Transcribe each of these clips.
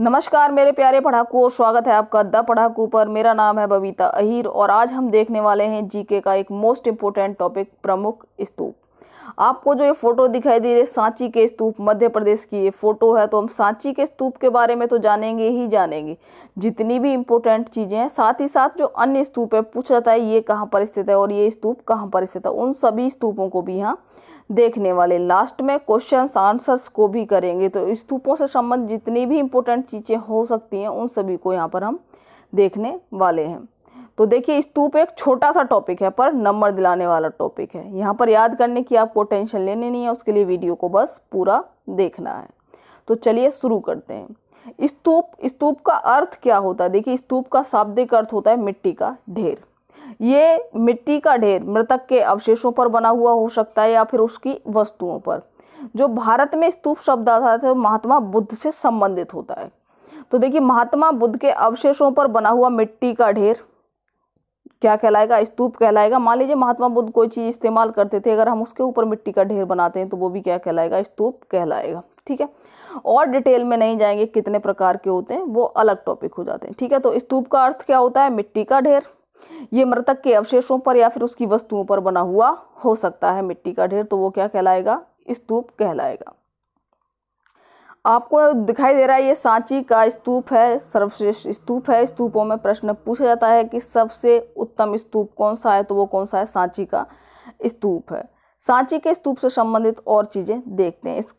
नमस्कार मेरे प्यारे पढ़ाकुओं स्वागत है आपका द पढ़ाकू पर मेरा नाम है बबीता अहीर और आज हम देखने वाले हैं जीके का एक मोस्ट इम्पोर्टेंट टॉपिक प्रमुख स्तूप आपको जो ये फोटो दिखाई दे रही है सांची के स्तूप मध्य प्रदेश की ये फोटो है तो हम सांची के स्तूप के बारे में तो जानेंगे ही जानेंगे जितनी भी इंपॉर्टेंट चीज़ें हैं साथ ही साथ जो अन्य स्तूप है पूछ जाता है ये कहाँ पर स्थित है और ये स्तूप कहाँ पर स्थित है उन सभी स्तूपों को भी यहाँ देखने वाले लास्ट में क्वेश्चन आंसर्स को भी करेंगे तो स्तूपों से संबंध जितनी भी इंपॉर्टेंट चीज़ें हो सकती हैं उन सभी को यहाँ पर हम देखने वाले हैं तो देखिए इस पे एक छोटा सा टॉपिक है पर नंबर दिलाने वाला टॉपिक है यहाँ पर याद करने की आपको टेंशन लेनी नहीं है उसके लिए वीडियो को बस पूरा देखना है तो चलिए शुरू करते हैं स्तूप स्तूप का अर्थ क्या होता है देखिए स्तूप का शाब्दिक अर्थ होता है मिट्टी का ढेर ये मिट्टी का ढेर मृतक के अवशेषों पर बना हुआ हो सकता है या फिर उसकी वस्तुओं पर जो भारत में स्तूप शब्द आता है तो महात्मा बुद्ध से संबंधित होता है तो देखिए महात्मा बुद्ध के अवशेषों पर बना हुआ मिट्टी का ढेर क्या कहलाएगा स्तूप कहलाएगा मान लीजिए महात्मा बुद्ध कोई चीज़ इस्तेमाल करते थे अगर हम उसके ऊपर मिट्टी का ढेर बनाते हैं तो वो भी क्या कहलाएगा स्तूप कहलाएगा ठीक है और डिटेल में नहीं जाएंगे कितने प्रकार के होते हैं वो अलग टॉपिक हो जाते हैं ठीक है तो स्तूप का अर्थ क्या होता है मिट्टी का ढेर ये मृतक के अवशेषों पर या फिर उसकी वस्तुओं पर बना हुआ हो सकता है मिट्टी का ढेर तो वो क्या कहलाएगा स्तूप कहलाएगा आपको दिखाई दे रहा है ये सांची का स्तूप है सर्वश्रेष्ठ स्तूप है स्तूपों में प्रश्न पूछा जाता है कि सबसे उत्तम स्तूप कौन सा है तो वो कौन सा है सांची का स्तूप है सांची के स्तूप से संबंधित और चीज़ें देखते हैं इस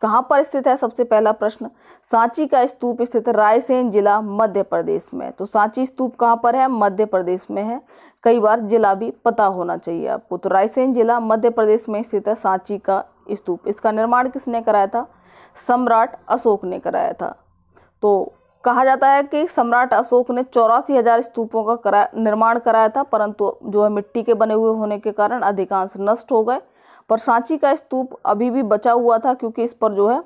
कहाँ पर स्थित है सबसे पहला प्रश्न सांची का स्तूप स्थित रायसेन जिला मध्य प्रदेश में तो सांची स्तूप कहाँ पर है मध्य प्रदेश में है कई बार जिला भी पता होना चाहिए आपको तो रायसेन जिला मध्य प्रदेश में स्थित है सांची का स्तूप इसका निर्माण किसने कराया था सम्राट अशोक ने कराया था तो कहा जाता है कि सम्राट अशोक ने चौरासी हजार स्तूपों का करा निर्माण कराया था परंतु जो है मिट्टी के बने हुए होने के कारण अधिकांश नष्ट हो गए पर सांची का स्तूप अभी भी बचा हुआ था क्योंकि इस पर जो है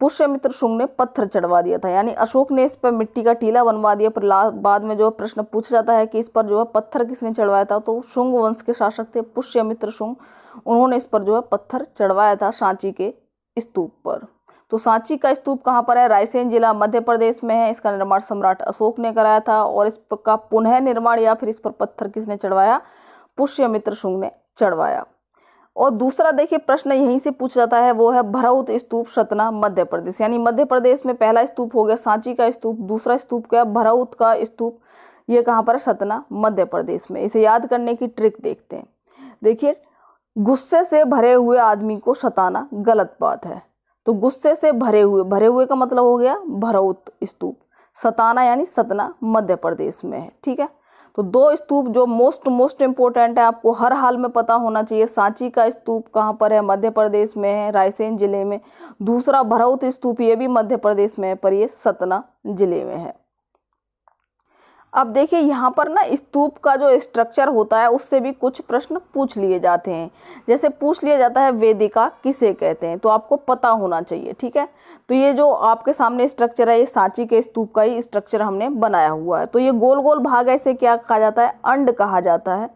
पुष्यमित्र शुंग ने पत्थर चढ़वा दिया था यानी अशोक ने इस पर मिट्टी का टीला बनवा दिया पर बाद में जो प्रश्न पूछा जाता है कि इस पर जो है पत्थर किसने चढ़वाया था तो शुंग वंश के शासक थे पुष्यमित्र शुंग उन्होंने इस पर जो है पत्थर चढ़वाया था सांची के स्तूप पर तो सांची का स्तूप कहाँ पर है रायसेन जिला मध्य प्रदेश में है इसका निर्माण सम्राट अशोक ने कराया था और इस का पुनः निर्माण या फिर इस पर पत्थर किसने चढ़वाया पुष्यमित्र शुंग ने चढ़वाया और दूसरा देखिए प्रश्न यहीं से पूछ जाता है वो है भरौत स्तूप सतना मध्य प्रदेश यानी मध्य प्रदेश में पहला स्तूप हो गया सांची का स्तूप दूसरा स्तूप क्या भरौत का स्तूप ये कहाँ पर सतना मध्य प्रदेश में इसे याद करने की ट्रिक देखते हैं देखिए गुस्से से भरे हुए आदमी को सताना गलत बात है तो गुस्से से भरे हुए भरे हुए का मतलब हो गया भरौत स्तूप सताना यानी सतना मध्य प्रदेश में है ठीक है तो दो स्तूप जो मोस्ट मोस्ट इम्पोर्टेंट है आपको हर हाल में पता होना चाहिए सांची का स्तूप कहाँ पर है मध्य प्रदेश में है रायसेन जिले में दूसरा भरौत स्तूप ये भी मध्य प्रदेश में है पर ये सतना जिले में है अब देखिए यहाँ पर ना स्तूप का जो स्ट्रक्चर होता है उससे भी कुछ प्रश्न पूछ लिए जाते हैं जैसे पूछ लिया जाता है वेदिका किसे कहते हैं तो आपको पता होना चाहिए ठीक है तो ये जो आपके सामने स्ट्रक्चर है ये सांची के स्तूप का ही स्ट्रक्चर हमने बनाया हुआ है तो ये गोल गोल भाग ऐसे क्या कहा जाता है अंड कहा जाता है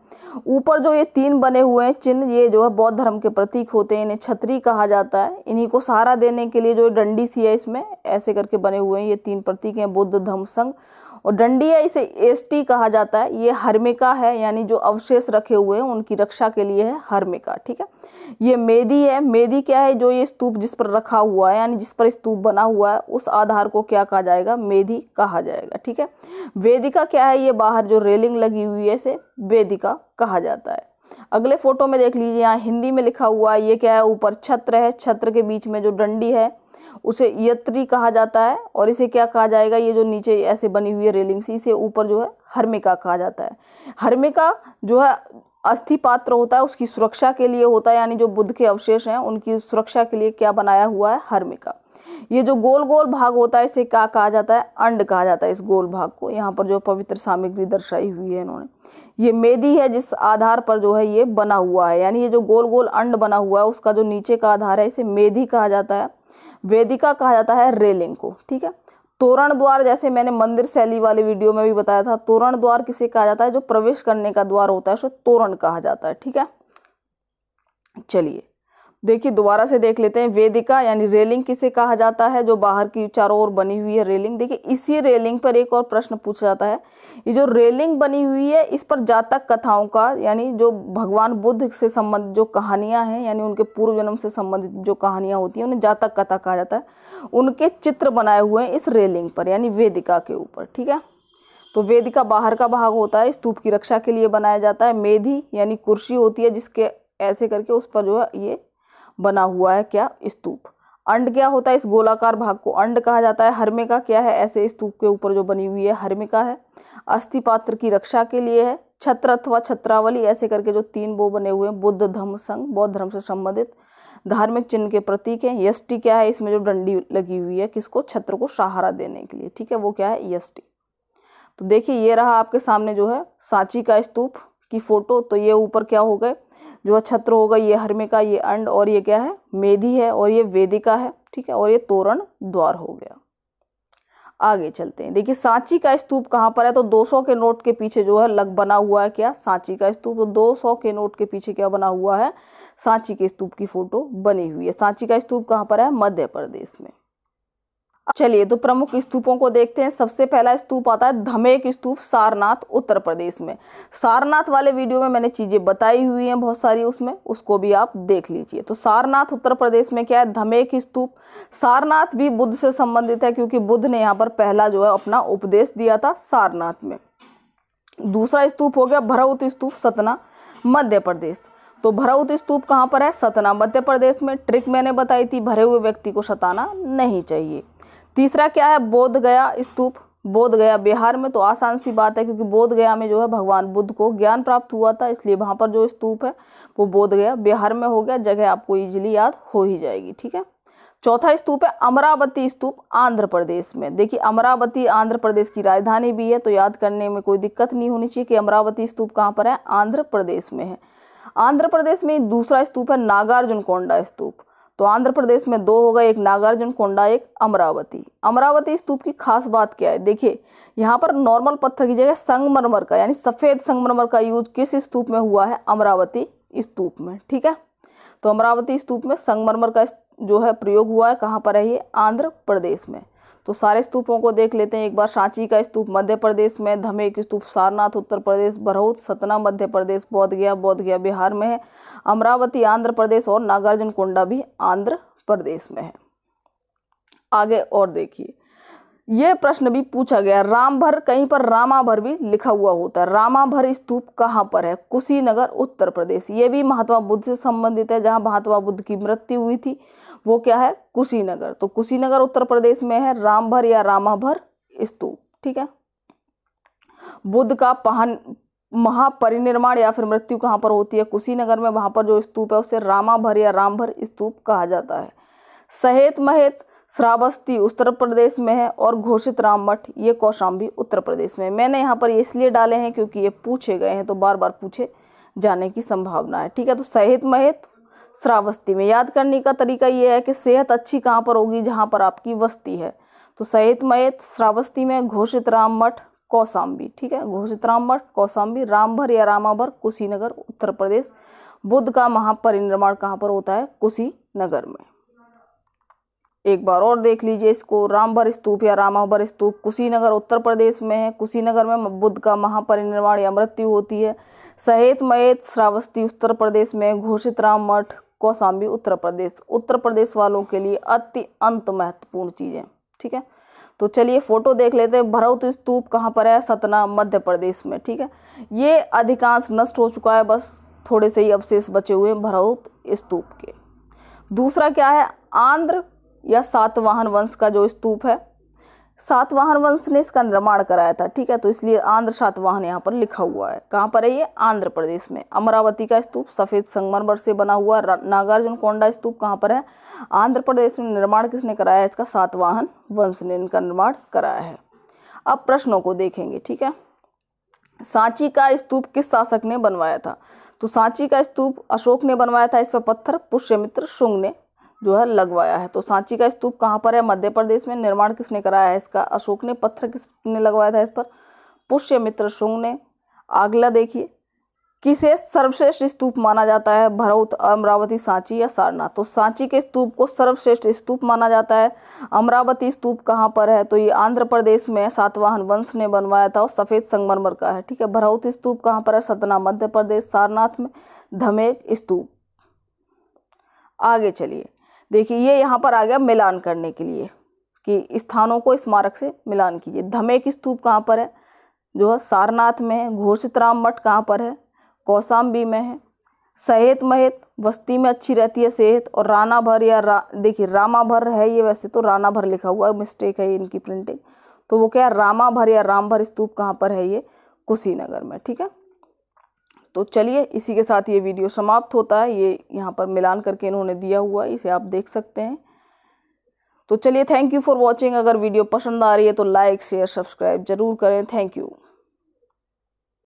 ऊपर जो ये तीन बने हुए हैं चिन्ह ये जो है बौद्ध धर्म के प्रतीक होते हैं इन्हें छतरी कहा जाता है इन्हीं को सहारा देने के लिए जो डंडी सी है इसमें ऐसे करके बने हुए हैं ये तीन प्रतीक हैं बुद्ध धर्म संघ और डंडी है इसे एसटी कहा जाता है ये हर्मिका है यानी जो अवशेष रखे हुए हैं उनकी रक्षा के लिए है हर्मिका ठीक है ये मेदी है मेदी क्या है जो ये स्तूप जिस पर रखा हुआ है यानी जिस पर स्तूप बना हुआ है उस आधार को क्या कहा जाएगा मेदी कहा जाएगा ठीक है वेदिका क्या है ये बाहर जो रेलिंग लगी हुई है इसे वेदिका कहा जाता है अगले फोटो में देख लीजिए यहाँ हिंदी में लिखा हुआ है ये क्या है ऊपर छत्र है छत्र के बीच में जो डंडी है उसे यत्री कहा जाता है और इसे क्या कहा जाएगा ये जो नीचे ऐसे बनी हुई है सी इसे ऊपर जो है हर्मिका कहा जाता है हर्मिका जो है अस्थि पात्र होता है उसकी सुरक्षा के लिए होता है यानी जो बुद्ध के अवशेष हैं उनकी सुरक्षा के लिए क्या बनाया हुआ है हर्मिका ये जो गोल गोल भाग होता है इसे क्या कहा जाता है अंड कहा जाता है इस गोल भाग को यहाँ पर जो पवित्र सामग्री दर्शाई हुई है इन्होंने ये मेदी है जिस आधार पर जो है ये बना हुआ है यानी ये जो गोल गोल अंड बना हुआ है उसका जो नीचे का आधार है इसे मेदी कहा जाता है वेदिका कहा जाता है रेलिंग को ठीक है तोरण द्वार जैसे मैंने मंदिर शैली वाले वीडियो में भी बताया था तोरण द्वार किसे कहा जाता है जो प्रवेश करने का द्वार होता है उसको तोरण कहा जाता है ठीक है चलिए देखिए दोबारा से देख लेते हैं वेदिका यानी रेलिंग किसे कहा जाता है जो बाहर की चारों ओर बनी हुई है रेलिंग देखिए इसी रेलिंग पर एक और प्रश्न पूछा जाता है ये जो रेलिंग बनी हुई है इस पर जातक कथाओं का यानी जो भगवान बुद्ध से संबंधित जो कहानियां हैं यानी उनके पूर्व जन्म से संबंधित जो कहानियाँ होती हैं उन्हें जातक कथा कहा जाता है उनके चित्र बनाए हुए हैं इस रेलिंग पर यानी वेदिका के ऊपर ठीक है तो वेदिका बाहर का भाग होता है स्तूप की रक्षा के लिए बनाया जाता है मेधी यानी कुर्सी होती है जिसके ऐसे करके उस पर जो है ये बना हुआ है क्या स्तूप अंड क्या होता है इस गोलाकार भाग को अंड कहा जाता है हर्मिका क्या है ऐसे स्तूप के ऊपर जो बनी हुई है हर्मिका है अस्थि पात्र की रक्षा के लिए है छत्र अथवा छत्रावली ऐसे करके जो तीन वो बने हुए हैं बुद्ध धर्म संघ बौद्ध धर्म से संबंधित धार्मिक चिन्ह के प्रतीक हैं यष्टि क्या है इसमें जो डंडी लगी हुई है किसको छत्र को सहारा देने के लिए ठीक है वो क्या है यष्टि तो देखिए ये रहा आपके सामने जो है सांची का स्तूप की फ़ोटो तो ये ऊपर क्या हो गए जो छत्र होगा ये हर्मिका ये अंड और ये क्या है मेधी है और ये वेदिका है ठीक है और ये तोरण द्वार हो गया आगे चलते हैं देखिए सांची का स्तूप कहाँ पर है तो 200 के नोट के पीछे जो है लग बना हुआ है क्या सांची का स्तूप तो 200 के नोट के पीछे क्या बना हुआ है सांची के स्तूप की फोटो बनी हुई है सांची का स्तूप कहाँ पर है मध्य प्रदेश में चलिए तो प्रमुख स्तूपों को देखते हैं सबसे पहला स्तूप आता है धमेक स्तूप सारनाथ उत्तर प्रदेश में सारनाथ वाले वीडियो में मैंने चीज़ें बताई हुई हैं बहुत सारी उसमें उसको भी आप देख लीजिए तो सारनाथ उत्तर प्रदेश में क्या है धमेक स्तूप सारनाथ भी बुद्ध से संबंधित है क्योंकि बुद्ध ने यहाँ पर पहला जो है अपना उपदेश दिया था सारनाथ में दूसरा स्तूप हो गया भरऊत स्तूप सतना मध्य प्रदेश तो भरऊत स्तूप कहाँ पर है सतना मध्य प्रदेश में ट्रिक मैंने बताई थी भरे हुए व्यक्ति को सताना नहीं चाहिए तीसरा क्या है बोध गया स्तूप बोध गया बिहार में तो आसान सी बात है क्योंकि बोध गया में जो है भगवान बुद्ध को ज्ञान प्राप्त हुआ था इसलिए वहाँ पर जो स्तूप है वो बोध गया बिहार में हो गया जगह आपको ईजिली याद हो ही जाएगी ठीक है चौथा स्तूप है अमरावती स्तूप आंध्र प्रदेश में देखिए अमरावती आंध्र प्रदेश की राजधानी भी है तो याद करने में कोई दिक्कत नहीं होनी चाहिए कि अमरावती स्तूप कहाँ पर है आंध्र प्रदेश में है आंध्र प्रदेश में दूसरा स्तूप है नागार्जुन कोंडा स्तूप तो आंध्र प्रदेश में दो होगा एक नागार्जुन कोंडा एक अमरावती अमरावती स्तूप की खास बात क्या है देखिए यहाँ पर नॉर्मल पत्थर की जगह संगमरमर का यानी सफ़ेद संगमरमर का यूज किस स्तूप में हुआ है अमरावती स्तूप में ठीक है तो अमरावती स्तूप में संगमरमर का जो है प्रयोग हुआ है कहाँ पर है ये आंध्र प्रदेश में तो सारे स्तूपों को देख लेते हैं एक बार सांची का स्तूप मध्य प्रदेश में धमेक स्तूप सारनाथ उत्तर प्रदेश भरौत सतना मध्य प्रदेश बौद्ध गया बौद्ध गया बिहार में है अमरावती आंध्र प्रदेश और नागार्जुन कोंडा भी आंध्र प्रदेश में है आगे और देखिए ये प्रश्न भी पूछा गया रामभर कहीं पर रामाभर भी लिखा हुआ होता है रामाभर स्तूप कहाँ पर है कुशीनगर उत्तर प्रदेश ये भी महात्मा बुद्ध से संबंधित है जहाँ महात्मा बुद्ध की मृत्यु हुई थी वो क्या है कुशीनगर तो कुशीनगर उत्तर प्रदेश में है रामभर या रामाभर स्तूप ठीक है बुद्ध का पहन महापरिनिर्माण या फिर मृत्यु कहाँ पर होती है कुशीनगर में वहाँ पर जो स्तूप है उसे रामाभर या रामभर स्तूप कहा जाता है सहेत महेत श्रावस्ती उत्तर प्रदेश में है और घोषित राम मठ ये कौशाम्बी उत्तर प्रदेश में मैंने यहाँ पर इसलिए डाले हैं क्योंकि ये पूछे गए हैं तो बार बार पूछे जाने की संभावना है ठीक है तो सहित महेत श्रावस्ती में याद करने का तरीका ये है कि सेहत अच्छी कहाँ पर होगी जहाँ पर आपकी वस्ती है तो सहित मयत श्रावस्ती में घोषित राम मठ कौसाम्बी ठीक है घोषित राम मठ कौसाम्बी रामभर या रामाभर कुशीनगर उत्तर प्रदेश बुद्ध का महापरिनिर्माण कहाँ पर होता है कुशीनगर में एक बार और देख लीजिए इसको रामभर स्तूप या रामाभर स्तूप कुशीनगर उत्तर प्रदेश में है कुशीनगर में बुद्ध का महापरिनिर्वाण या मृत्यु होती है सहेत मयत श्रावस्ती उत्तर प्रदेश में घोषित राम मठ कौसाम्बी उत्तर प्रदेश उत्तर प्रदेश वालों के लिए अति अंत महत्वपूर्ण चीज़ें ठीक है तो चलिए फोटो देख लेते हैं भरौत स्तूप कहाँ पर है सतना मध्य प्रदेश में ठीक है ये अधिकांश नष्ट हो चुका है बस थोड़े से ही अवशेष बचे हुए हैं भरौत स्तूप के दूसरा क्या है आंध्र या सातवाहन वंश का जो स्तूप है सातवाहन वंश ने इसका निर्माण कराया था ठीक है तो इसलिए आंध्र सातवाहन यहाँ पर लिखा हुआ है कहाँ पर है ये आंध्र प्रदेश में अमरावती का स्तूप सफ़ेद संगमरमर से बना हुआ नागार्जुन कोंडा स्तूप कहाँ पर है आंध्र प्रदेश में निर्माण किसने कराया है इसका सातवाहन वंश ने इनका निर्माण कराया है अब प्रश्नों को देखेंगे ठीक है सांची का स्तूप किस शासक ने बनवाया था तो सांची का स्तूप अशोक ने बनवाया था इस पर पत्थर पुष्यमित्र शुंग ने जो है लगवाया है तो सांची का स्तूप कहाँ पर है मध्य प्रदेश में निर्माण किसने कराया है इसका अशोक ने पत्थर किसने लगवाया था इस पर पुष्य मित्र शुंग ने अगला देखिए किसे सर्वश्रेष्ठ स्तूप माना जाता है भरौत अमरावती सांची या सारनाथ तो सांची के स्तूप को सर्वश्रेष्ठ स्तूप माना जाता है अमरावती स्तूप कहाँ पर है तो ये आंध्र प्रदेश में सातवाहन वंश ने बनवाया था और सफ़ेद संगमरमर का है ठीक है भरौत स्तूप कहाँ पर है सतना मध्य प्रदेश सारनाथ में धमेक स्तूप आगे चलिए देखिए ये यहाँ पर आ गया मिलान करने के लिए कि स्थानों को स्मारक से मिलान कीजिए धमे की स्तूप कहाँ पर है जो है सारनाथ में है घोषित राम मठ कहाँ पर है कौसाम्बी में है सेहत महेत बस्ती में अच्छी रहती है सेहत और राना भर या रा देखिए रामा भर है ये वैसे तो राना भर लिखा हुआ मिस्टेक है इनकी प्रिंटिंग तो वो क्या रामा भर या राम भर स्तूप कहाँ पर है ये कुशीनगर में ठीक है तो चलिए इसी के साथ ये वीडियो समाप्त होता है ये यहाँ पर मिलान करके इन्होंने दिया हुआ है इसे आप देख सकते हैं तो चलिए थैंक यू फॉर वॉचिंग अगर वीडियो पसंद आ रही है तो लाइक शेयर सब्सक्राइब जरूर करें थैंक यू